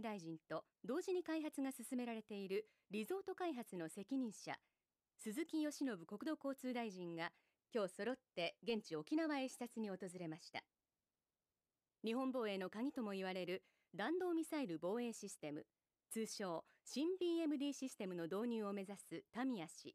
大臣と同時に開発が進められているリゾート開発の責任者鈴木義信国土交通大臣が今日揃って現地沖縄へ視察に訪れました日本防衛の鍵とも言われる弾道ミサイル防衛システム通称新 BMD システムの導入を目指すタミヤ氏